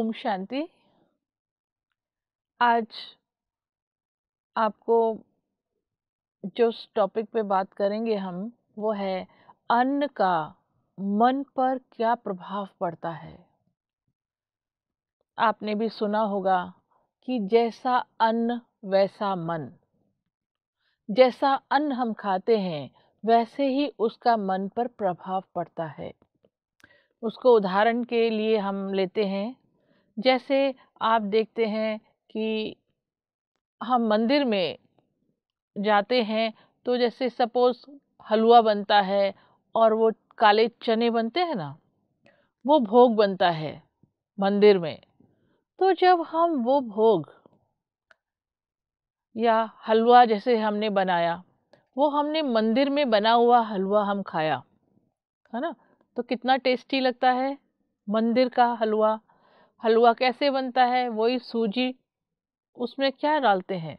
ओम शांति आज आपको जो टॉपिक पे बात करेंगे हम वो है अन्न का मन पर क्या प्रभाव पड़ता है आपने भी सुना होगा कि जैसा अन्न वैसा मन जैसा अन्न हम खाते हैं वैसे ही उसका मन पर प्रभाव पड़ता है उसको उदाहरण के लिए हम लेते हैं जैसे आप देखते हैं कि हम मंदिर में जाते हैं तो जैसे सपोज़ हलवा बनता है और वो काले चने बनते हैं ना वो भोग बनता है मंदिर में तो जब हम वो भोग या हलवा जैसे हमने बनाया वो हमने मंदिर में बना हुआ हलवा हम खाया है ना तो कितना टेस्टी लगता है मंदिर का हलवा हलवा कैसे बनता है वही सूजी उसमें क्या डालते हैं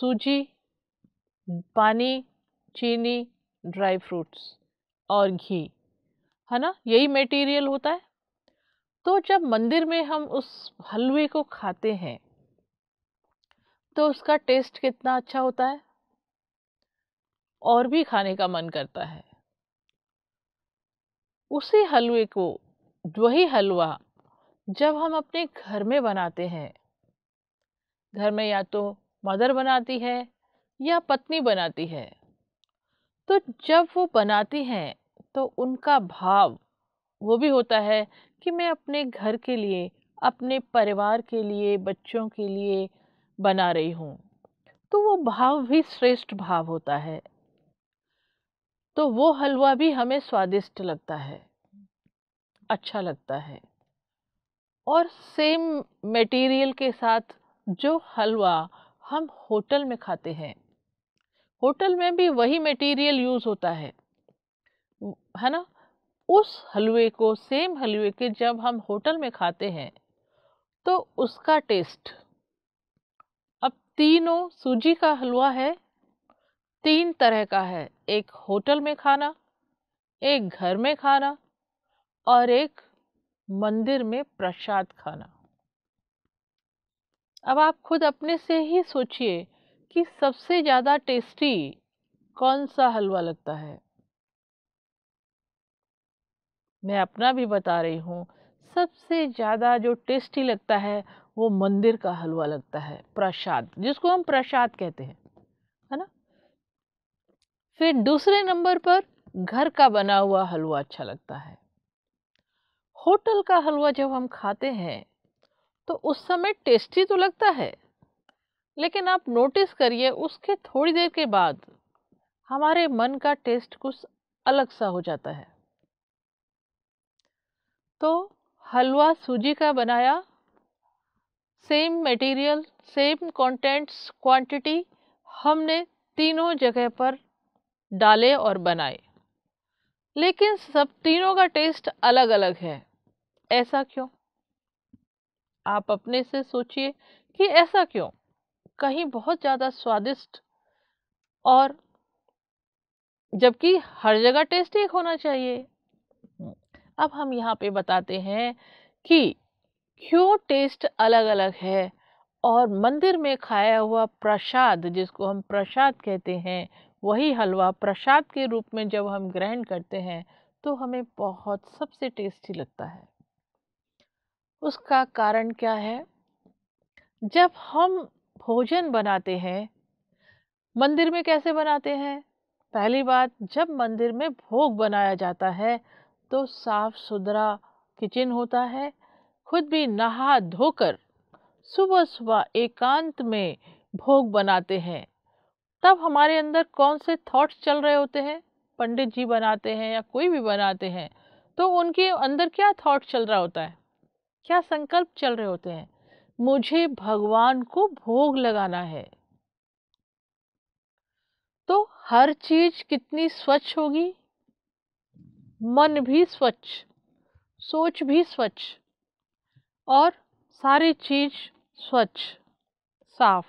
सूजी पानी चीनी ड्राई फ्रूट्स और घी है ना यही मटेरियल होता है तो जब मंदिर में हम उस हलवे को खाते हैं तो उसका टेस्ट कितना अच्छा होता है और भी खाने का मन करता है उसी हलवे को वही हलवा जब हम अपने घर में बनाते हैं घर में या तो मदर बनाती है या पत्नी बनाती है तो जब वो बनाती हैं तो उनका भाव वो भी होता है कि मैं अपने घर के लिए अपने परिवार के लिए बच्चों के लिए बना रही हूँ तो वो भाव भी श्रेष्ठ भाव होता है तो वो हलवा भी हमें स्वादिष्ट लगता है अच्छा लगता है और सेम मटेरियल के साथ जो हलवा हम होटल में खाते हैं होटल में भी वही मटेरियल यूज़ होता है है ना उस हलवे को सेम हलवे के जब हम होटल में खाते हैं तो उसका टेस्ट अब तीनों सूजी का हलवा है तीन तरह का है एक होटल में खाना एक घर में खाना और एक मंदिर में प्रसाद खाना अब आप खुद अपने से ही सोचिए कि सबसे ज़्यादा टेस्टी कौन सा हलवा लगता है मैं अपना भी बता रही हूँ सबसे ज़्यादा जो टेस्टी लगता है वो मंदिर का हलवा लगता है प्रसाद जिसको हम प्रसाद कहते हैं है ना फिर दूसरे नंबर पर घर का बना हुआ हलवा अच्छा लगता है होटल का हलवा जब हम खाते हैं तो उस समय टेस्टी तो लगता है लेकिन आप नोटिस करिए उसके थोड़ी देर के बाद हमारे मन का टेस्ट कुछ अलग सा हो जाता है तो हलवा सूजी का बनाया same material same contents quantity हमने तीनों जगह पर डाले और बनाए लेकिन सब तीनों का टेस्ट अलग अलग है ऐसा क्यों आप अपने से सोचिए कि ऐसा क्यों कहीं बहुत ज़्यादा स्वादिष्ट और जबकि हर जगह टेस्ट एक होना चाहिए हम्म, अब हम यहाँ पे बताते हैं कि क्यों टेस्ट अलग अलग है और मंदिर में खाया हुआ प्रसाद जिसको हम प्रसाद कहते हैं वही हलवा प्रसाद के रूप में जब हम ग्रहण करते हैं तो हमें बहुत सबसे टेस्टी लगता है उसका कारण क्या है जब हम भोजन बनाते हैं मंदिर में कैसे बनाते हैं पहली बात जब मंदिर में भोग बनाया जाता है तो साफ सुथरा किचन होता है खुद भी नहा धोकर सुबह सुबह एकांत में भोग बनाते हैं तब हमारे अंदर कौन से थॉट्स चल रहे होते हैं पंडित जी बनाते हैं या कोई भी बनाते हैं तो उनके अंदर क्या थॉट चल रहा होता है क्या संकल्प चल रहे होते हैं मुझे भगवान को भोग लगाना है तो हर चीज कितनी स्वच्छ होगी मन भी स्वच्छ सोच भी स्वच्छ और सारी चीज स्वच्छ साफ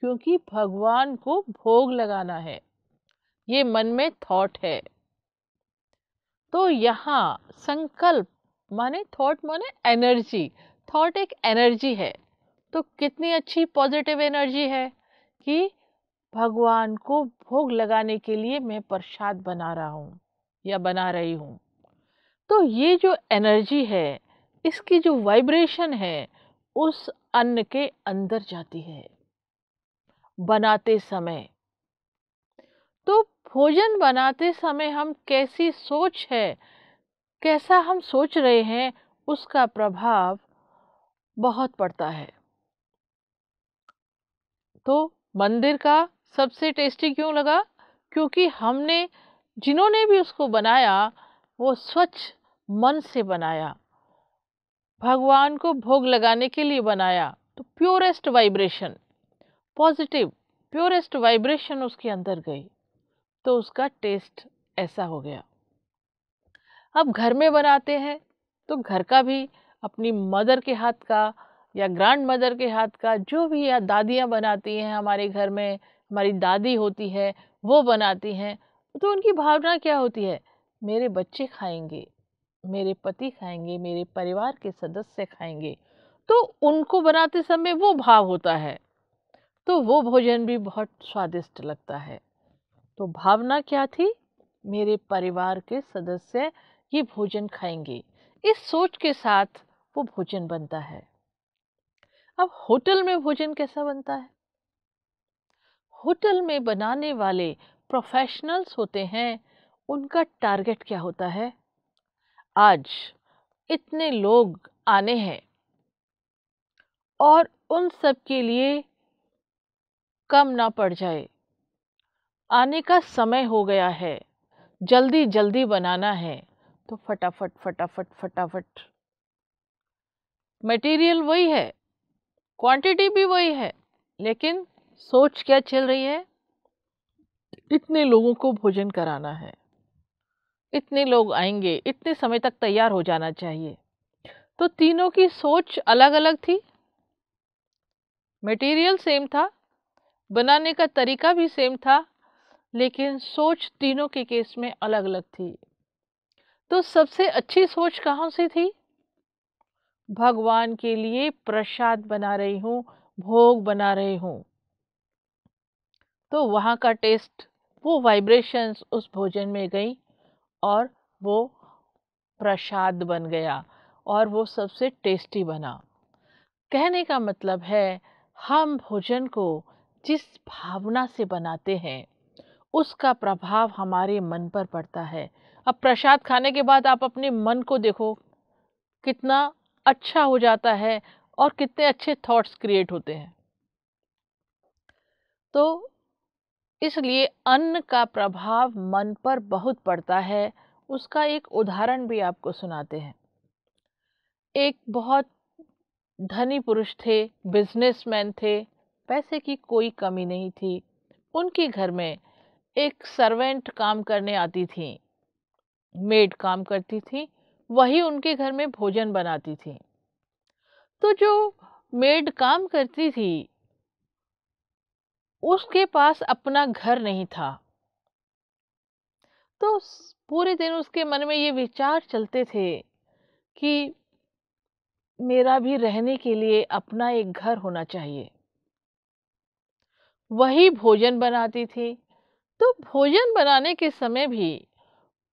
क्योंकि भगवान को भोग लगाना है ये मन में थॉट है तो यहाँ संकल्प माने थॉट माने एनर्जी थॉट एक एनर्जी है तो कितनी अच्छी पॉजिटिव एनर्जी है कि भगवान को भोग लगाने के लिए मैं प्रसाद बना रहा हूँ या बना रही हूँ तो ये जो एनर्जी है इसकी जो वाइब्रेशन है उस अन्न के अंदर जाती है बनाते समय तो भोजन बनाते समय हम कैसी सोच है कैसा हम सोच रहे हैं उसका प्रभाव बहुत पड़ता है तो मंदिर का सबसे टेस्टी क्यों लगा क्योंकि हमने जिन्होंने भी उसको बनाया वो स्वच्छ मन से बनाया भगवान को भोग लगाने के लिए बनाया तो purest vibration positive purest vibration उसके अंदर गई तो उसका टेस्ट ऐसा हो गया अब घर में बनाते हैं तो घर का भी अपनी मदर के हाथ का या ग्रैंड मदर के हाथ का जो भी या दादियाँ बनाती हैं हमारे घर में हमारी दादी होती है वो बनाती हैं तो उनकी भावना क्या होती है मेरे बच्चे खाएंगे मेरे पति खाएंगे मेरे परिवार के सदस्य खाएंगे तो उनको बनाते समय वो भाव होता है तो वो भोजन भी बहुत स्वादिष्ट लगता है तो भावना क्या थी मेरे परिवार के सदस्य ये भोजन खाएंगे इस सोच के साथ वो भोजन बनता है अब होटल में भोजन कैसा बनता है होटल में बनाने वाले प्रोफेशनल्स होते हैं उनका टारगेट क्या होता है आज इतने लोग आने हैं और उन सब के लिए कम ना पड़ जाए आने का समय हो गया है जल्दी जल्दी बनाना है तो फटाफट फटाफट फटाफट मटेरियल वही है क्वांटिटी भी वही है लेकिन सोच क्या चल रही है इतने लोगों को भोजन कराना है इतने लोग आएंगे इतने समय तक तैयार हो जाना चाहिए तो तीनों की सोच अलग अलग थी मटेरियल सेम था बनाने का तरीका भी सेम था लेकिन सोच तीनों के केस में अलग अलग थी तो सबसे अच्छी सोच कहाँ से थी भगवान के लिए प्रसाद बना रही हूँ भोग बना रही हूँ तो वहाँ का टेस्ट वो वाइब्रेशंस उस भोजन में गई और वो प्रसाद बन गया और वो सबसे टेस्टी बना कहने का मतलब है हम भोजन को जिस भावना से बनाते हैं उसका प्रभाव हमारे मन पर पड़ता है अब प्रसाद खाने के बाद आप अपने मन को देखो कितना अच्छा हो जाता है और कितने अच्छे थॉट्स क्रिएट होते हैं तो इसलिए अन्न का प्रभाव मन पर बहुत पड़ता है उसका एक उदाहरण भी आपको सुनाते हैं एक बहुत धनी पुरुष थे बिजनेसमैन थे पैसे की कोई कमी नहीं थी उनके घर में एक सर्वेंट काम करने आती थी मेड काम करती थी वही उनके घर में भोजन बनाती थी तो जो मेड काम करती थी उसके पास अपना घर नहीं था तो पूरे दिन उसके मन में ये विचार चलते थे कि मेरा भी रहने के लिए अपना एक घर होना चाहिए वही भोजन बनाती थी तो भोजन बनाने के समय भी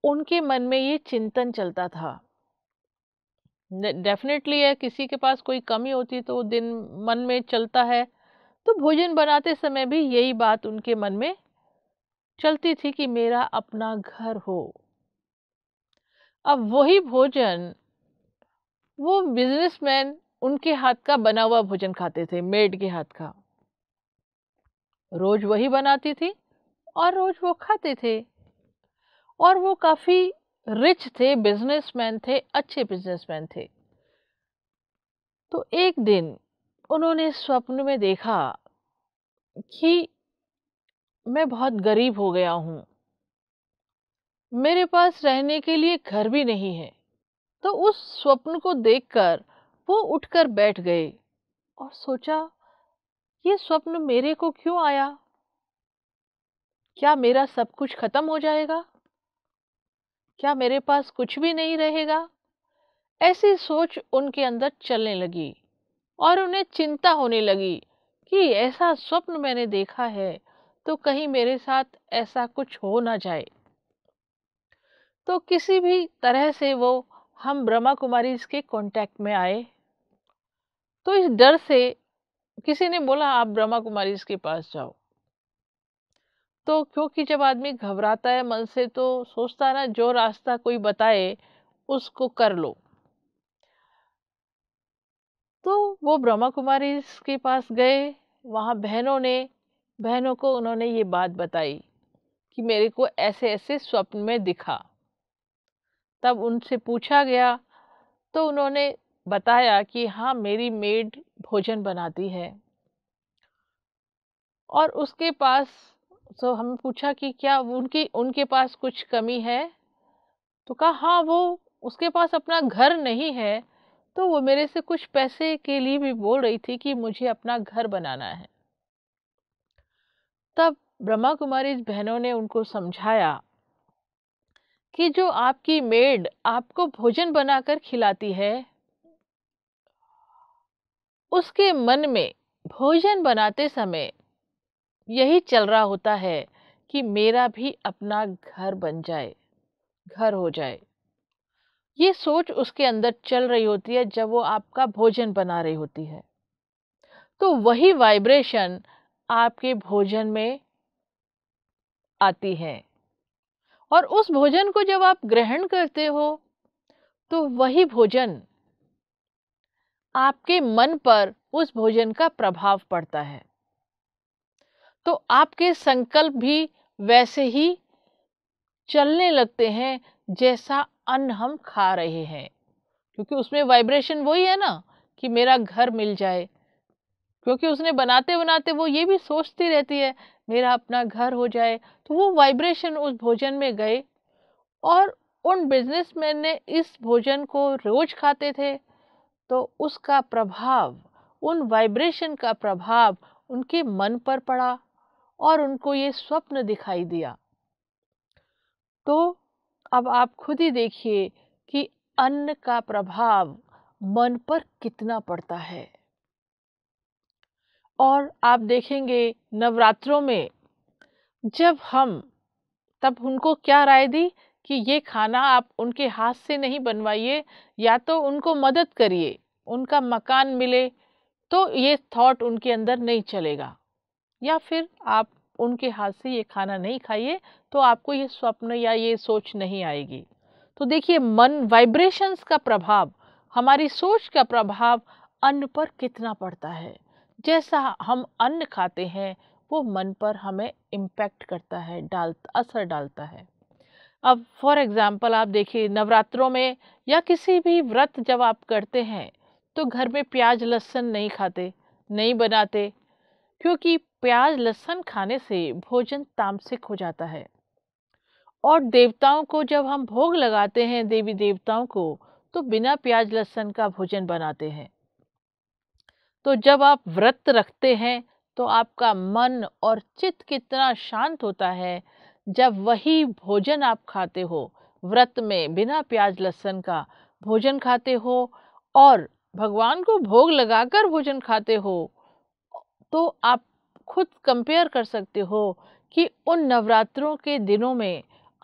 उनके मन में ये चिंतन चलता था डेफिनेटली है किसी के पास कोई कमी होती तो दिन मन में चलता है तो भोजन बनाते समय भी यही बात उनके मन में चलती थी कि मेरा अपना घर हो अब वही भोजन वो बिजनेसमैन उनके हाथ का बना हुआ भोजन खाते थे मेड के हाथ का रोज वही बनाती थी और रोज वो खाते थे और वो काफ़ी रिच थे बिजनेसमैन थे अच्छे बिजनेसमैन थे तो एक दिन उन्होंने स्वप्न में देखा कि मैं बहुत गरीब हो गया हूँ मेरे पास रहने के लिए घर भी नहीं है तो उस स्वप्न को देखकर वो उठकर बैठ गए और सोचा ये स्वप्न मेरे को क्यों आया क्या मेरा सब कुछ खत्म हो जाएगा क्या मेरे पास कुछ भी नहीं रहेगा ऐसी सोच उनके अंदर चलने लगी और उन्हें चिंता होने लगी कि ऐसा स्वप्न मैंने देखा है तो कहीं मेरे साथ ऐसा कुछ हो ना जाए तो किसी भी तरह से वो हम ब्रह्मा कुमारी के कांटेक्ट में आए तो इस डर से किसी ने बोला आप ब्रह्मा कुमारी के पास जाओ तो क्योंकि जब आदमी घबराता है मन से तो सोचता है ना जो रास्ता कोई बताए उसको कर लो तो वो ब्रह्मा कुमारी के पास गए वहाँ बहनों ने बहनों को उन्होंने ये बात बताई कि मेरे को ऐसे ऐसे स्वप्न में दिखा तब उनसे पूछा गया तो उन्होंने बताया कि हाँ मेरी मेड भोजन बनाती है और उसके पास सो हम पूछा कि क्या उनकी उनके पास कुछ कमी है तो कहा हाँ वो उसके पास अपना घर नहीं है तो वो मेरे से कुछ पैसे के लिए भी बोल रही थी कि मुझे अपना घर बनाना है तब ब्रह्मा कुमारी बहनों ने उनको समझाया कि जो आपकी मेड आपको भोजन बनाकर खिलाती है उसके मन में भोजन बनाते समय यही चल रहा होता है कि मेरा भी अपना घर बन जाए घर हो जाए ये सोच उसके अंदर चल रही होती है जब वो आपका भोजन बना रही होती है तो वही वाइब्रेशन आपके भोजन में आती है और उस भोजन को जब आप ग्रहण करते हो तो वही भोजन आपके मन पर उस भोजन का प्रभाव पड़ता है तो आपके संकल्प भी वैसे ही चलने लगते हैं जैसा अन्न हम खा रहे हैं क्योंकि उसमें वाइब्रेशन वही है ना कि मेरा घर मिल जाए क्योंकि उसने बनाते बनाते वो ये भी सोचती रहती है मेरा अपना घर हो जाए तो वो वाइब्रेशन उस भोजन में गए और उन बिजनेसमैन ने इस भोजन को रोज खाते थे तो उसका प्रभाव उन वाइब्रेशन का प्रभाव उनके मन पर पड़ा और उनको ये स्वप्न दिखाई दिया तो अब आप खुद ही देखिए कि अन्न का प्रभाव मन पर कितना पड़ता है और आप देखेंगे नवरात्रों में जब हम तब उनको क्या राय दी कि ये खाना आप उनके हाथ से नहीं बनवाइए या तो उनको मदद करिए उनका मकान मिले तो ये थॉट उनके अंदर नहीं चलेगा या फिर आप उनके हाथ से ये खाना नहीं खाइए तो आपको ये स्वप्न या ये सोच नहीं आएगी तो देखिए मन वाइब्रेशंस का प्रभाव हमारी सोच का प्रभाव अन्न पर कितना पड़ता है जैसा हम अन्न खाते हैं वो मन पर हमें इम्पैक्ट करता है डाल असर डालता है अब फॉर एग्ज़ाम्पल आप देखिए नवरात्रों में या किसी भी व्रत जब आप करते हैं तो घर में प्याज लहसुन नहीं खाते नहीं बनाते क्योंकि प्याज लहसुन खाने से भोजन तामसिक हो जाता है और देवताओं को जब हम भोग लगाते हैं देवी देवताओं को तो बिना प्याज लहसुन का भोजन बनाते हैं तो जब आप व्रत रखते हैं तो आपका मन और चित्त कितना शांत होता है जब वही भोजन आप खाते हो व्रत में बिना प्याज लहसुन का भोजन खाते हो और भगवान को भोग लगाकर भोजन खाते हो तो आप खुद कंपेयर कर सकते हो कि उन नवरात्रों के दिनों में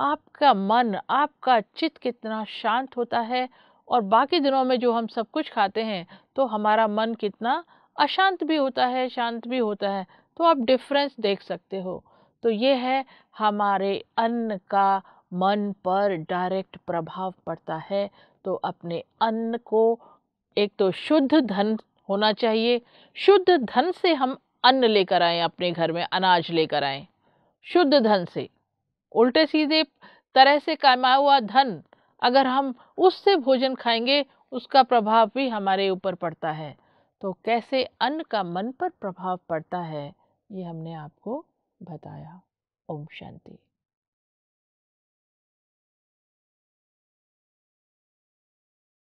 आपका मन आपका चित्त कितना शांत होता है और बाकी दिनों में जो हम सब कुछ खाते हैं तो हमारा मन कितना अशांत भी होता है शांत भी होता है तो आप डिफरेंस देख सकते हो तो ये है हमारे अन्न का मन पर डायरेक्ट प्रभाव पड़ता है तो अपने अन्न को एक तो शुद्ध धन होना चाहिए शुद्ध धन से हम अन्न लेकर आएँ अपने घर में अनाज लेकर आएँ शुद्ध धन से उल्टे सीधे तरह से कमा हुआ धन अगर हम उससे भोजन खाएंगे उसका प्रभाव भी हमारे ऊपर पड़ता है तो कैसे अन्न का मन पर प्रभाव पड़ता है ये हमने आपको बताया ओम शांति